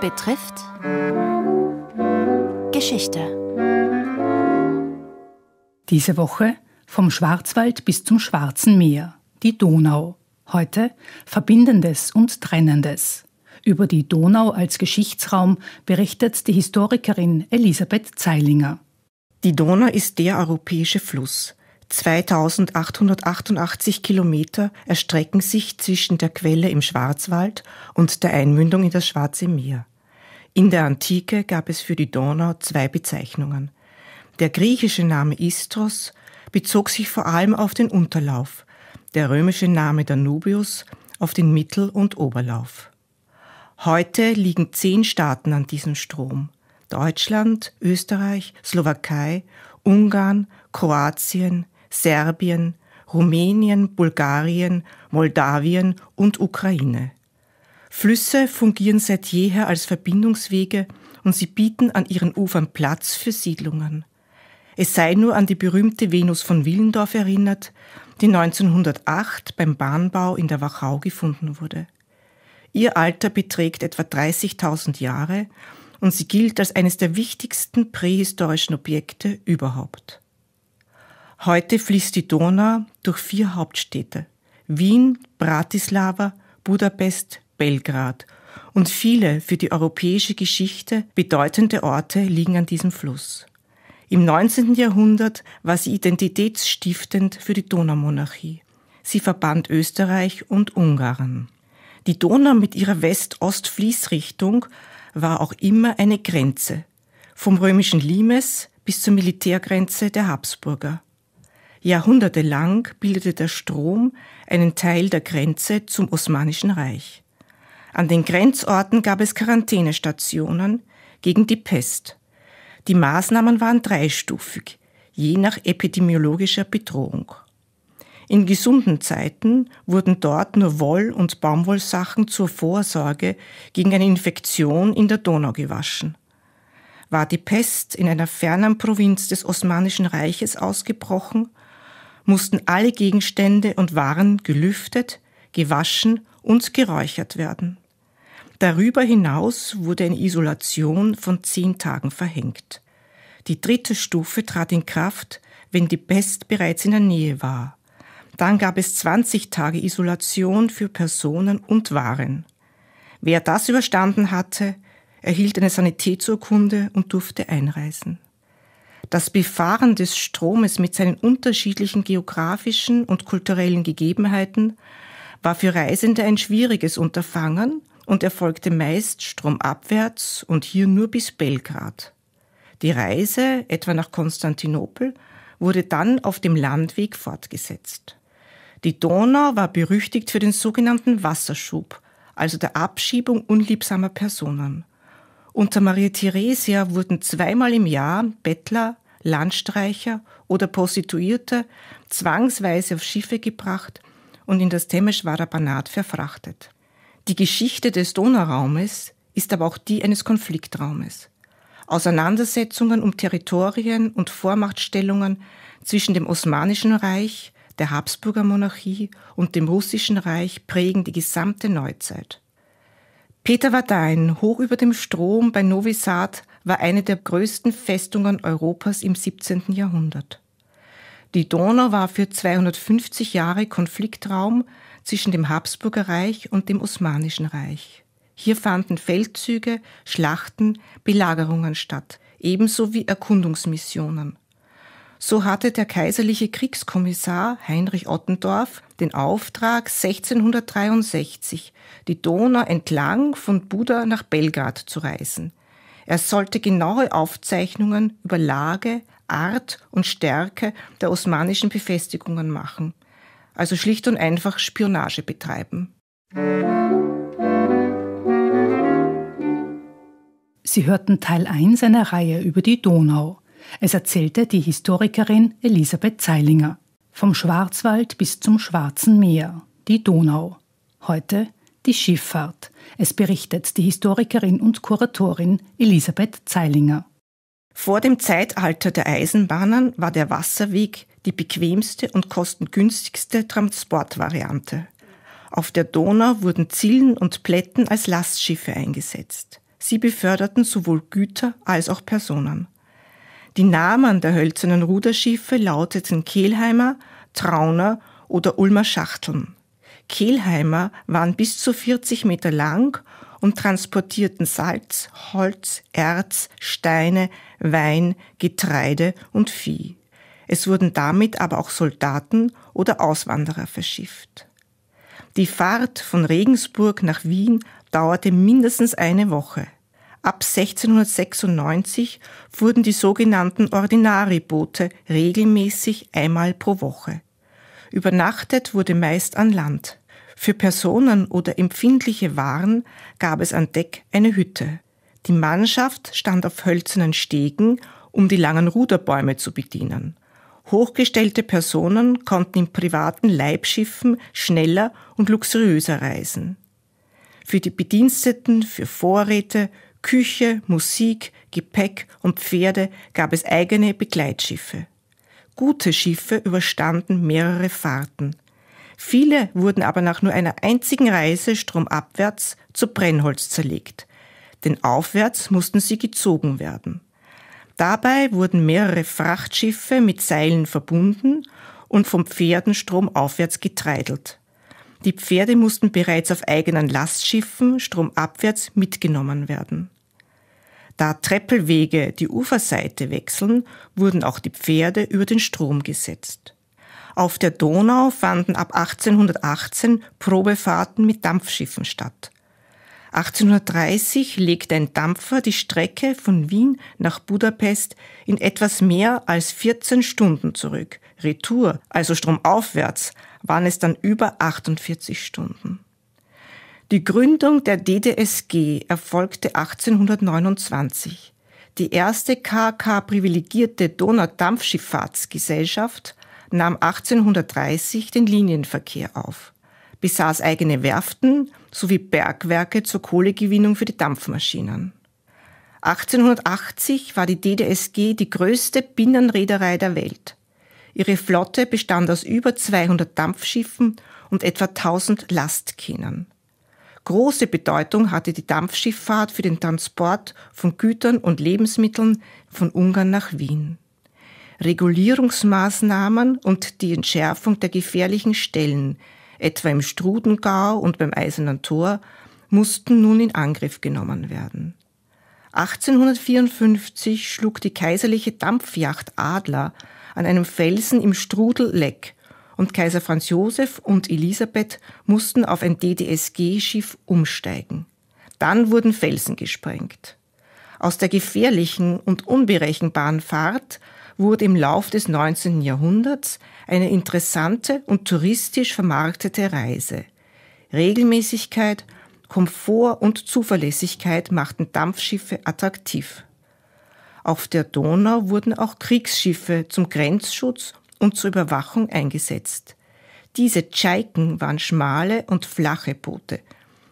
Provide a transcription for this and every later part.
betrifft Geschichte. Diese Woche vom Schwarzwald bis zum Schwarzen Meer, die Donau. Heute Verbindendes und Trennendes. Über die Donau als Geschichtsraum berichtet die Historikerin Elisabeth Zeilinger. Die Donau ist der europäische Fluss. 2888 Kilometer erstrecken sich zwischen der Quelle im Schwarzwald und der Einmündung in das Schwarze Meer. In der Antike gab es für die Donau zwei Bezeichnungen. Der griechische Name Istros bezog sich vor allem auf den Unterlauf, der römische Name Danubius auf den Mittel- und Oberlauf. Heute liegen zehn Staaten an diesem Strom. Deutschland, Österreich, Slowakei, Ungarn, Kroatien, Serbien, Rumänien, Bulgarien, Moldawien und Ukraine. Flüsse fungieren seit jeher als Verbindungswege und sie bieten an ihren Ufern Platz für Siedlungen. Es sei nur an die berühmte Venus von Willendorf erinnert, die 1908 beim Bahnbau in der Wachau gefunden wurde. Ihr Alter beträgt etwa 30.000 Jahre und sie gilt als eines der wichtigsten prähistorischen Objekte überhaupt. Heute fließt die Donau durch vier Hauptstädte Wien, Bratislava, Budapest, Belgrad und viele für die europäische Geschichte bedeutende Orte liegen an diesem Fluss. Im 19. Jahrhundert war sie identitätsstiftend für die Donaumonarchie. Sie verband Österreich und Ungarn. Die Donau mit ihrer West-Ost-Fließrichtung war auch immer eine Grenze, vom römischen Limes bis zur Militärgrenze der Habsburger. Jahrhundertelang bildete der Strom einen Teil der Grenze zum Osmanischen Reich. An den Grenzorten gab es Quarantänestationen gegen die Pest. Die Maßnahmen waren dreistufig, je nach epidemiologischer Bedrohung. In gesunden Zeiten wurden dort nur Woll- und Baumwollsachen zur Vorsorge gegen eine Infektion in der Donau gewaschen. War die Pest in einer fernen Provinz des Osmanischen Reiches ausgebrochen, mussten alle Gegenstände und Waren gelüftet, gewaschen und geräuchert werden. Darüber hinaus wurde eine Isolation von zehn Tagen verhängt. Die dritte Stufe trat in Kraft, wenn die Pest bereits in der Nähe war. Dann gab es 20 Tage Isolation für Personen und Waren. Wer das überstanden hatte, erhielt eine Sanitätsurkunde und durfte einreisen. Das Befahren des Stromes mit seinen unterschiedlichen geografischen und kulturellen Gegebenheiten war für Reisende ein schwieriges Unterfangen und erfolgte meist stromabwärts und hier nur bis Belgrad. Die Reise, etwa nach Konstantinopel, wurde dann auf dem Landweg fortgesetzt. Die Donau war berüchtigt für den sogenannten Wasserschub, also der Abschiebung unliebsamer Personen. Unter Maria Theresia wurden zweimal im Jahr Bettler, Landstreicher oder Prostituierte zwangsweise auf Schiffe gebracht und in das Temeschwarer Banat verfrachtet. Die Geschichte des Donauraumes ist aber auch die eines Konfliktraumes. Auseinandersetzungen um Territorien und Vormachtstellungen zwischen dem Osmanischen Reich, der Habsburger Monarchie und dem Russischen Reich prägen die gesamte Neuzeit. Peter Wadein, hoch über dem Strom bei Novi Sad, war eine der größten Festungen Europas im 17. Jahrhundert. Die Donau war für 250 Jahre Konfliktraum zwischen dem Habsburgerreich und dem Osmanischen Reich. Hier fanden Feldzüge, Schlachten, Belagerungen statt, ebenso wie Erkundungsmissionen. So hatte der kaiserliche Kriegskommissar Heinrich Ottendorf den Auftrag, 1663 die Donau entlang von Buda nach Belgrad zu reisen. Er sollte genaue Aufzeichnungen über Lage, Art und Stärke der osmanischen Befestigungen machen also schlicht und einfach Spionage betreiben. Sie hörten Teil 1 einer Reihe über die Donau. Es erzählte die Historikerin Elisabeth Zeilinger. Vom Schwarzwald bis zum Schwarzen Meer, die Donau. Heute die Schifffahrt. Es berichtet die Historikerin und Kuratorin Elisabeth Zeilinger. Vor dem Zeitalter der Eisenbahnen war der Wasserweg die bequemste und kostengünstigste Transportvariante. Auf der Donau wurden Zillen und Plätten als Lastschiffe eingesetzt. Sie beförderten sowohl Güter als auch Personen. Die Namen der hölzernen Ruderschiffe lauteten Kehlheimer, Trauner oder Ulmer Schachteln. Kehlheimer waren bis zu 40 Meter lang und transportierten Salz, Holz, Erz, Steine, Wein, Getreide und Vieh. Es wurden damit aber auch Soldaten oder Auswanderer verschifft. Die Fahrt von Regensburg nach Wien dauerte mindestens eine Woche. Ab 1696 wurden die sogenannten Ordinari-Boote regelmäßig einmal pro Woche. Übernachtet wurde meist an Land. Für Personen oder empfindliche Waren gab es an Deck eine Hütte. Die Mannschaft stand auf hölzernen Stegen, um die langen Ruderbäume zu bedienen. Hochgestellte Personen konnten in privaten Leibschiffen schneller und luxuriöser reisen. Für die Bediensteten, für Vorräte, Küche, Musik, Gepäck und Pferde gab es eigene Begleitschiffe. Gute Schiffe überstanden mehrere Fahrten. Viele wurden aber nach nur einer einzigen Reise stromabwärts zu Brennholz zerlegt, denn aufwärts mussten sie gezogen werden. Dabei wurden mehrere Frachtschiffe mit Seilen verbunden und vom Pferdenstrom aufwärts getreidelt. Die Pferde mussten bereits auf eigenen Lastschiffen stromabwärts mitgenommen werden. Da Treppelwege die Uferseite wechseln, wurden auch die Pferde über den Strom gesetzt. Auf der Donau fanden ab 1818 Probefahrten mit Dampfschiffen statt. 1830 legt ein Dampfer die Strecke von Wien nach Budapest in etwas mehr als 14 Stunden zurück. Retour, also stromaufwärts, waren es dann über 48 Stunden. Die Gründung der DDSG erfolgte 1829. Die erste KK privilegierte Donaudampfschifffahrtsgesellschaft nahm 1830 den Linienverkehr auf besaß eigene Werften sowie Bergwerke zur Kohlegewinnung für die Dampfmaschinen. 1880 war die DDSG die größte Binnenreederei der Welt. Ihre Flotte bestand aus über 200 Dampfschiffen und etwa 1000 Lastkähnen. Große Bedeutung hatte die Dampfschifffahrt für den Transport von Gütern und Lebensmitteln von Ungarn nach Wien. Regulierungsmaßnahmen und die Entschärfung der gefährlichen Stellen etwa im Strudengau und beim Eisernen Tor, mussten nun in Angriff genommen werden. 1854 schlug die kaiserliche Dampfjacht Adler an einem Felsen im Strudel Leck und Kaiser Franz Josef und Elisabeth mussten auf ein DDSG-Schiff umsteigen. Dann wurden Felsen gesprengt. Aus der gefährlichen und unberechenbaren Fahrt wurde im Lauf des 19. Jahrhunderts eine interessante und touristisch vermarktete Reise. Regelmäßigkeit, Komfort und Zuverlässigkeit machten Dampfschiffe attraktiv. Auf der Donau wurden auch Kriegsschiffe zum Grenzschutz und zur Überwachung eingesetzt. Diese Tscheiken waren schmale und flache Boote.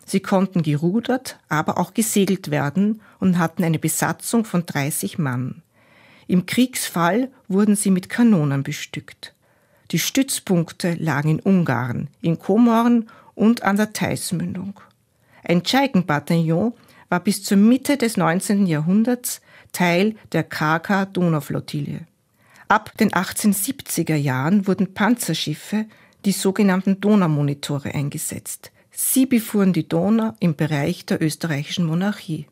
Sie konnten gerudert, aber auch gesegelt werden und hatten eine Besatzung von 30 Mann. Im Kriegsfall wurden sie mit Kanonen bestückt. Die Stützpunkte lagen in Ungarn, in Komorn und an der Theismündung. Ein Tscheikenbataillon war bis zur Mitte des 19. Jahrhunderts Teil der KK-Donauflottille. Ab den 1870er Jahren wurden Panzerschiffe, die sogenannten Donaumonitore, eingesetzt. Sie befuhren die Donau im Bereich der österreichischen Monarchie.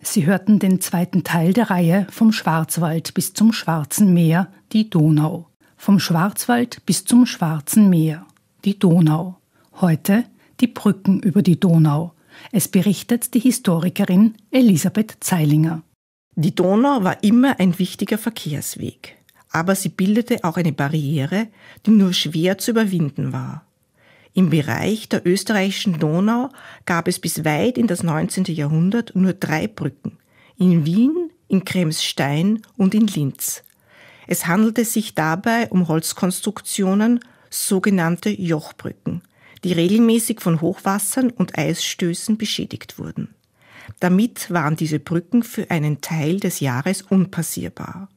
Sie hörten den zweiten Teil der Reihe Vom Schwarzwald bis zum Schwarzen Meer, die Donau. Vom Schwarzwald bis zum Schwarzen Meer, die Donau. Heute die Brücken über die Donau. Es berichtet die Historikerin Elisabeth Zeilinger. Die Donau war immer ein wichtiger Verkehrsweg, aber sie bildete auch eine Barriere, die nur schwer zu überwinden war. Im Bereich der österreichischen Donau gab es bis weit in das 19. Jahrhundert nur drei Brücken. In Wien, in Kremsstein und in Linz. Es handelte sich dabei um Holzkonstruktionen, sogenannte Jochbrücken, die regelmäßig von Hochwassern und Eisstößen beschädigt wurden. Damit waren diese Brücken für einen Teil des Jahres unpassierbar.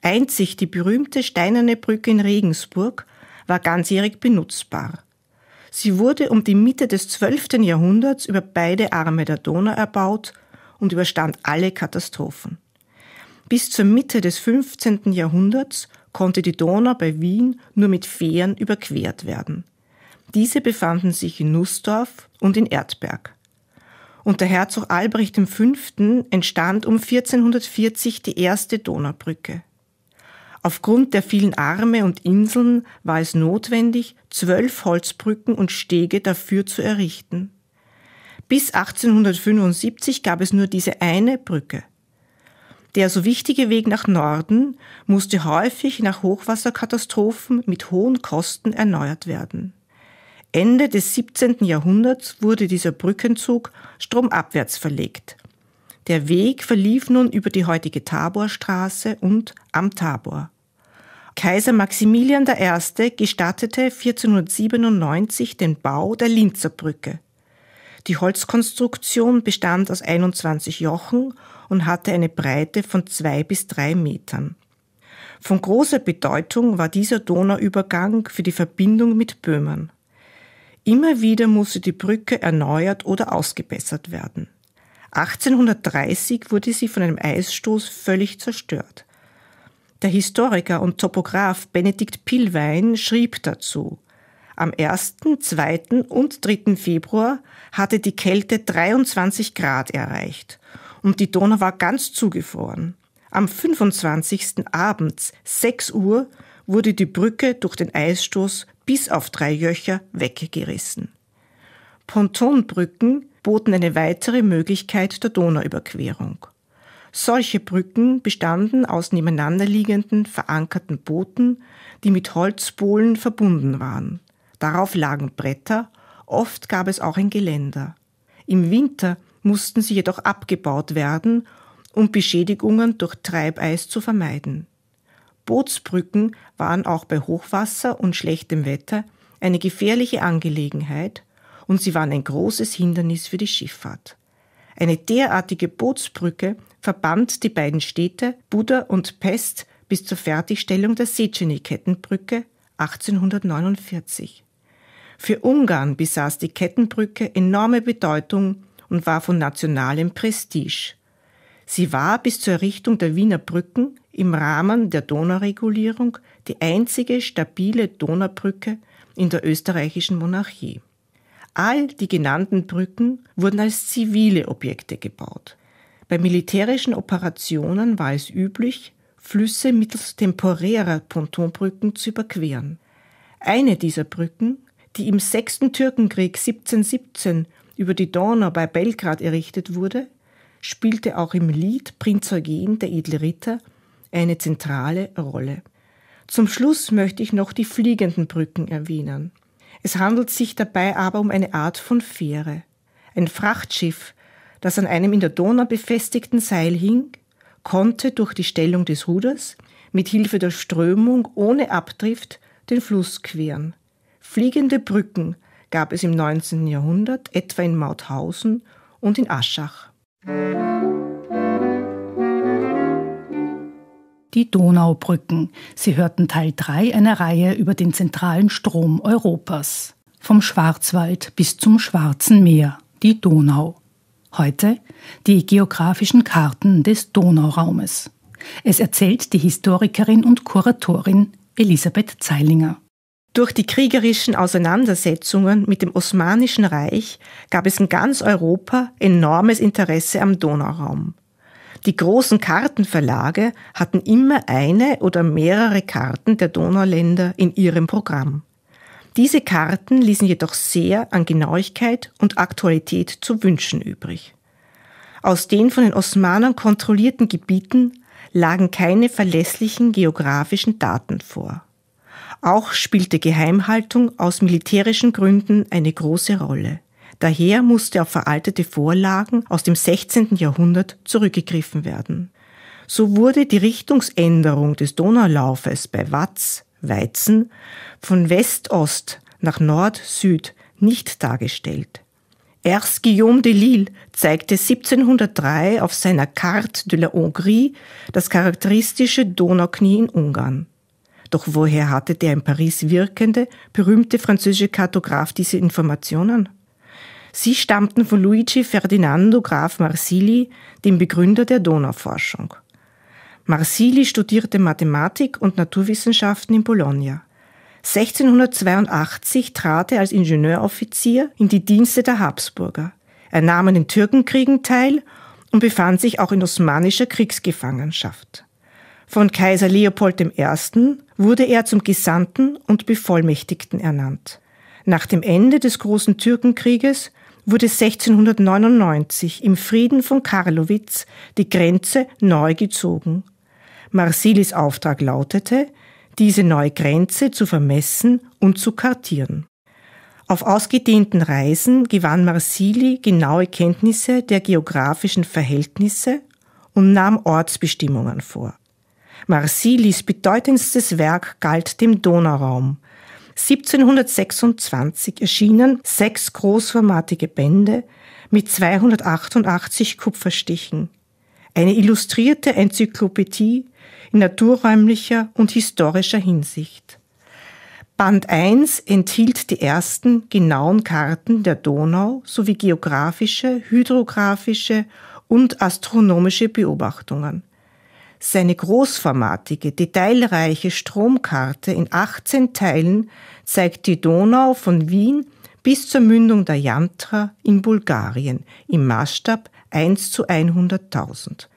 Einzig die berühmte steinerne Brücke in Regensburg war ganzjährig benutzbar. Sie wurde um die Mitte des 12. Jahrhunderts über beide Arme der Donau erbaut und überstand alle Katastrophen. Bis zur Mitte des 15. Jahrhunderts konnte die Donau bei Wien nur mit Fähren überquert werden. Diese befanden sich in Nussdorf und in Erdberg. Unter Herzog Albrecht V. entstand um 1440 die erste Donaubrücke. Aufgrund der vielen Arme und Inseln war es notwendig, zwölf Holzbrücken und Stege dafür zu errichten. Bis 1875 gab es nur diese eine Brücke. Der so wichtige Weg nach Norden musste häufig nach Hochwasserkatastrophen mit hohen Kosten erneuert werden. Ende des 17. Jahrhunderts wurde dieser Brückenzug stromabwärts verlegt. Der Weg verlief nun über die heutige Taborstraße und am Tabor. Kaiser Maximilian I. gestattete 1497 den Bau der Linzer Brücke. Die Holzkonstruktion bestand aus 21 Jochen und hatte eine Breite von zwei bis drei Metern. Von großer Bedeutung war dieser Donauübergang für die Verbindung mit Böhmen. Immer wieder musste die Brücke erneuert oder ausgebessert werden. 1830 wurde sie von einem Eisstoß völlig zerstört. Der Historiker und Topograf Benedikt Pillwein schrieb dazu, am 1., 2. und 3. Februar hatte die Kälte 23 Grad erreicht und die Donau war ganz zugefroren. Am 25. abends 6 Uhr wurde die Brücke durch den Eisstoß bis auf drei Jöcher weggerissen. Pontonbrücken boten eine weitere Möglichkeit der Donauüberquerung. Solche Brücken bestanden aus nebeneinanderliegenden, verankerten Booten, die mit Holzbohlen verbunden waren. Darauf lagen Bretter, oft gab es auch ein Geländer. Im Winter mussten sie jedoch abgebaut werden, um Beschädigungen durch Treibeis zu vermeiden. Bootsbrücken waren auch bei Hochwasser und schlechtem Wetter eine gefährliche Angelegenheit und sie waren ein großes Hindernis für die Schifffahrt. Eine derartige Bootsbrücke verband die beiden Städte Buda und Pest bis zur Fertigstellung der Széchenyi-Kettenbrücke 1849. Für Ungarn besaß die Kettenbrücke enorme Bedeutung und war von nationalem Prestige. Sie war bis zur Errichtung der Wiener Brücken im Rahmen der Donauregulierung die einzige stabile Donaubrücke in der österreichischen Monarchie. All die genannten Brücken wurden als zivile Objekte gebaut. Bei militärischen Operationen war es üblich, Flüsse mittels temporärer Pontonbrücken zu überqueren. Eine dieser Brücken, die im Sechsten Türkenkrieg 1717 über die Donau bei Belgrad errichtet wurde, spielte auch im Lied Prinz Eugen der edle Ritter eine zentrale Rolle. Zum Schluss möchte ich noch die fliegenden Brücken erwähnen. Es handelt sich dabei aber um eine Art von Fähre. Ein Frachtschiff, das an einem in der Donau befestigten Seil hing, konnte durch die Stellung des Ruders mit Hilfe der Strömung ohne Abdrift den Fluss queren. Fliegende Brücken gab es im 19. Jahrhundert etwa in Mauthausen und in Aschach. Musik die Donaubrücken. Sie hörten Teil 3 einer Reihe über den zentralen Strom Europas. Vom Schwarzwald bis zum Schwarzen Meer, die Donau. Heute die geografischen Karten des Donauraumes. Es erzählt die Historikerin und Kuratorin Elisabeth Zeilinger. Durch die kriegerischen Auseinandersetzungen mit dem Osmanischen Reich gab es in ganz Europa enormes Interesse am Donauraum. Die großen Kartenverlage hatten immer eine oder mehrere Karten der Donauländer in ihrem Programm. Diese Karten ließen jedoch sehr an Genauigkeit und Aktualität zu wünschen übrig. Aus den von den Osmanern kontrollierten Gebieten lagen keine verlässlichen geografischen Daten vor. Auch spielte Geheimhaltung aus militärischen Gründen eine große Rolle. Daher musste auf veraltete Vorlagen aus dem 16. Jahrhundert zurückgegriffen werden. So wurde die Richtungsänderung des Donaulaufes bei Watz, Weizen, von West-Ost nach Nord-Süd nicht dargestellt. Erst Guillaume de Lille zeigte 1703 auf seiner Carte de la Hongrie das charakteristische Donauknie in Ungarn. Doch woher hatte der in Paris wirkende, berühmte französische Kartograf diese Informationen? Sie stammten von Luigi Ferdinando Graf Marsili, dem Begründer der Donauforschung. Marsili studierte Mathematik und Naturwissenschaften in Bologna. 1682 trat er als Ingenieuroffizier in die Dienste der Habsburger. Er nahm an den Türkenkriegen teil und befand sich auch in osmanischer Kriegsgefangenschaft. Von Kaiser Leopold I. wurde er zum Gesandten und Bevollmächtigten ernannt. Nach dem Ende des Großen Türkenkrieges wurde 1699 im Frieden von Karlowitz die Grenze neu gezogen. Marsilis Auftrag lautete, diese neue Grenze zu vermessen und zu kartieren. Auf ausgedehnten Reisen gewann Marsili genaue Kenntnisse der geografischen Verhältnisse und nahm Ortsbestimmungen vor. Marsilis bedeutendstes Werk galt dem Donauraum, 1726 erschienen sechs großformatige Bände mit 288 Kupferstichen, eine illustrierte Enzyklopädie in naturräumlicher und historischer Hinsicht. Band 1 enthielt die ersten genauen Karten der Donau sowie geografische, hydrographische und astronomische Beobachtungen seine großformatige, detailreiche Stromkarte in 18 Teilen zeigt die Donau von Wien bis zur Mündung der Jantra in Bulgarien im Maßstab 1 zu 100.000.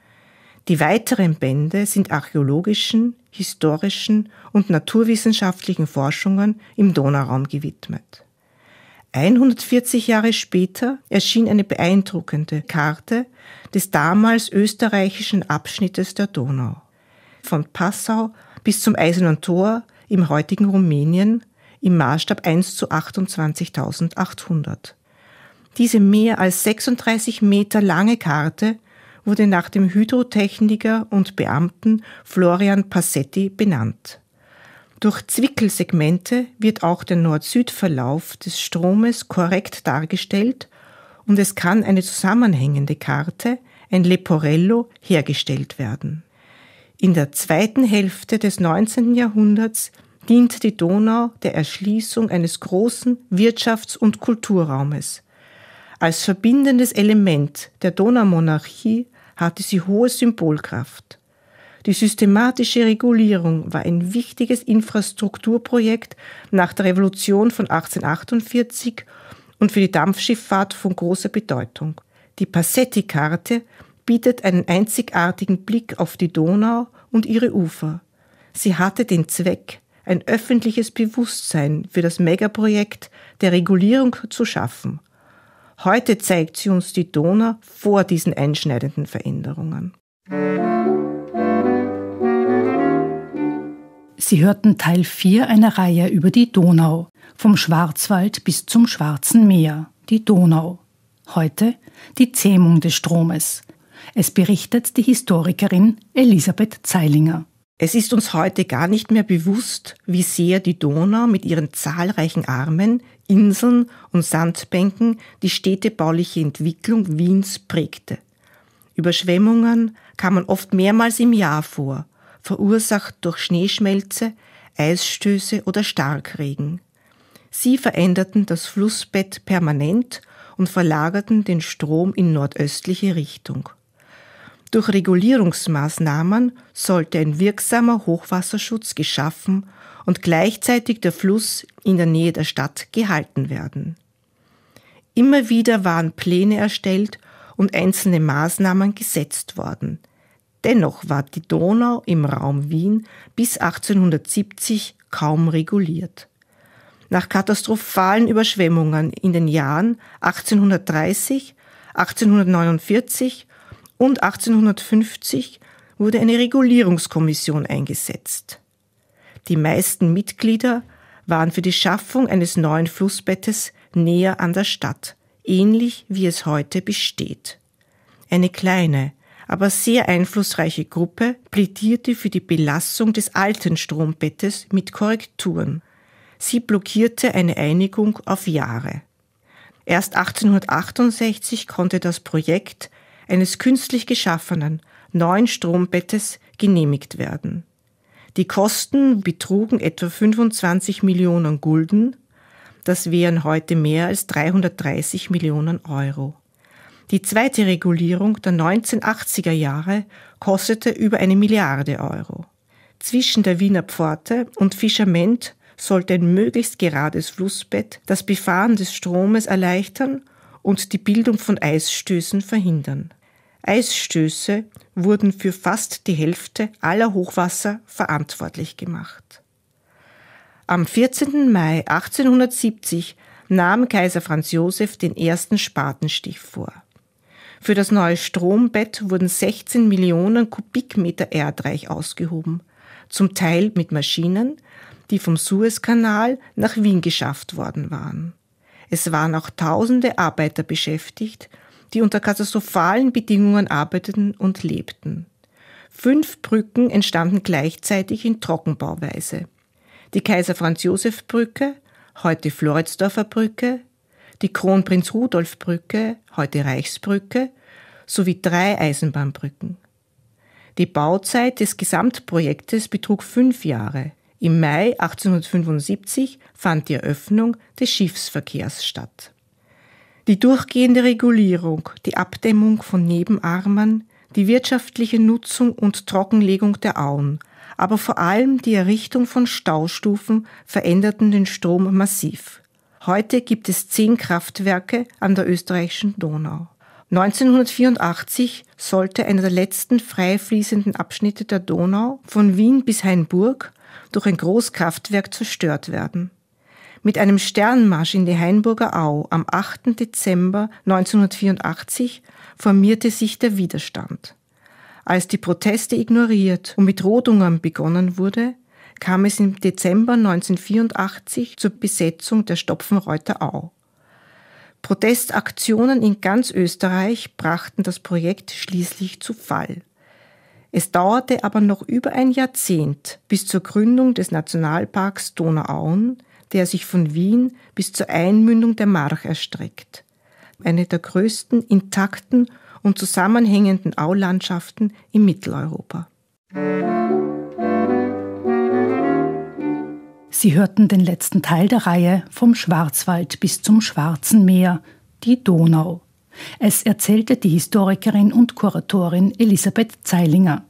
Die weiteren Bände sind archäologischen, historischen und naturwissenschaftlichen Forschungen im Donauraum gewidmet. 140 Jahre später erschien eine beeindruckende Karte des damals österreichischen Abschnittes der Donau. Von Passau bis zum Eisernen Tor im heutigen Rumänien im Maßstab 1 zu 28.800. Diese mehr als 36 Meter lange Karte wurde nach dem Hydrotechniker und Beamten Florian Passetti benannt. Durch Zwickelsegmente wird auch der Nord-Süd-Verlauf des Stromes korrekt dargestellt und es kann eine zusammenhängende Karte, ein Leporello, hergestellt werden. In der zweiten Hälfte des 19. Jahrhunderts dient die Donau der Erschließung eines großen Wirtschafts- und Kulturraumes. Als verbindendes Element der Donaumonarchie hatte sie hohe Symbolkraft. Die systematische Regulierung war ein wichtiges Infrastrukturprojekt nach der Revolution von 1848 und für die Dampfschifffahrt von großer Bedeutung. Die Passetti-Karte bietet einen einzigartigen Blick auf die Donau und ihre Ufer. Sie hatte den Zweck, ein öffentliches Bewusstsein für das Megaprojekt der Regulierung zu schaffen. Heute zeigt sie uns die Donau vor diesen einschneidenden Veränderungen. Sie hörten Teil 4 einer Reihe über die Donau, vom Schwarzwald bis zum Schwarzen Meer, die Donau. Heute die Zähmung des Stromes. Es berichtet die Historikerin Elisabeth Zeilinger. Es ist uns heute gar nicht mehr bewusst, wie sehr die Donau mit ihren zahlreichen Armen, Inseln und Sandbänken die städtebauliche Entwicklung Wiens prägte. Überschwemmungen kamen oft mehrmals im Jahr vor verursacht durch Schneeschmelze, Eisstöße oder Starkregen. Sie veränderten das Flussbett permanent und verlagerten den Strom in nordöstliche Richtung. Durch Regulierungsmaßnahmen sollte ein wirksamer Hochwasserschutz geschaffen und gleichzeitig der Fluss in der Nähe der Stadt gehalten werden. Immer wieder waren Pläne erstellt und einzelne Maßnahmen gesetzt worden. Dennoch war die Donau im Raum Wien bis 1870 kaum reguliert. Nach katastrophalen Überschwemmungen in den Jahren 1830, 1849 und 1850 wurde eine Regulierungskommission eingesetzt. Die meisten Mitglieder waren für die Schaffung eines neuen Flussbettes näher an der Stadt, ähnlich wie es heute besteht. Eine kleine, aber sehr einflussreiche Gruppe plädierte für die Belassung des alten Strombettes mit Korrekturen. Sie blockierte eine Einigung auf Jahre. Erst 1868 konnte das Projekt eines künstlich geschaffenen neuen Strombettes genehmigt werden. Die Kosten betrugen etwa 25 Millionen Gulden, das wären heute mehr als 330 Millionen Euro. Die zweite Regulierung der 1980er Jahre kostete über eine Milliarde Euro. Zwischen der Wiener Pforte und Fischerment sollte ein möglichst gerades Flussbett das Befahren des Stromes erleichtern und die Bildung von Eisstößen verhindern. Eisstöße wurden für fast die Hälfte aller Hochwasser verantwortlich gemacht. Am 14. Mai 1870 nahm Kaiser Franz Josef den ersten Spatenstich vor. Für das neue Strombett wurden 16 Millionen Kubikmeter Erdreich ausgehoben, zum Teil mit Maschinen, die vom Suezkanal nach Wien geschafft worden waren. Es waren auch tausende Arbeiter beschäftigt, die unter katastrophalen Bedingungen arbeiteten und lebten. Fünf Brücken entstanden gleichzeitig in Trockenbauweise. Die Kaiser Franz Josef Brücke, heute Floridsdorfer Brücke, die Kronprinz-Rudolf-Brücke, heute Reichsbrücke, sowie drei Eisenbahnbrücken. Die Bauzeit des Gesamtprojektes betrug fünf Jahre. Im Mai 1875 fand die Eröffnung des Schiffsverkehrs statt. Die durchgehende Regulierung, die Abdämmung von Nebenarmern, die wirtschaftliche Nutzung und Trockenlegung der Auen, aber vor allem die Errichtung von Staustufen veränderten den Strom massiv. Heute gibt es zehn Kraftwerke an der österreichischen Donau. 1984 sollte einer der letzten frei fließenden Abschnitte der Donau von Wien bis Hainburg durch ein Großkraftwerk zerstört werden. Mit einem Sternmarsch in die Hainburger Au am 8. Dezember 1984 formierte sich der Widerstand. Als die Proteste ignoriert und mit Rodungen begonnen wurde, kam es im Dezember 1984 zur Besetzung der Stopfenreuther Au. Protestaktionen in ganz Österreich brachten das Projekt schließlich zu Fall. Es dauerte aber noch über ein Jahrzehnt bis zur Gründung des Nationalparks Donauauen, der sich von Wien bis zur Einmündung der March erstreckt. Eine der größten intakten und zusammenhängenden Aulandschaften in Mitteleuropa. Musik Sie hörten den letzten Teil der Reihe Vom Schwarzwald bis zum Schwarzen Meer, die Donau. Es erzählte die Historikerin und Kuratorin Elisabeth Zeilinger.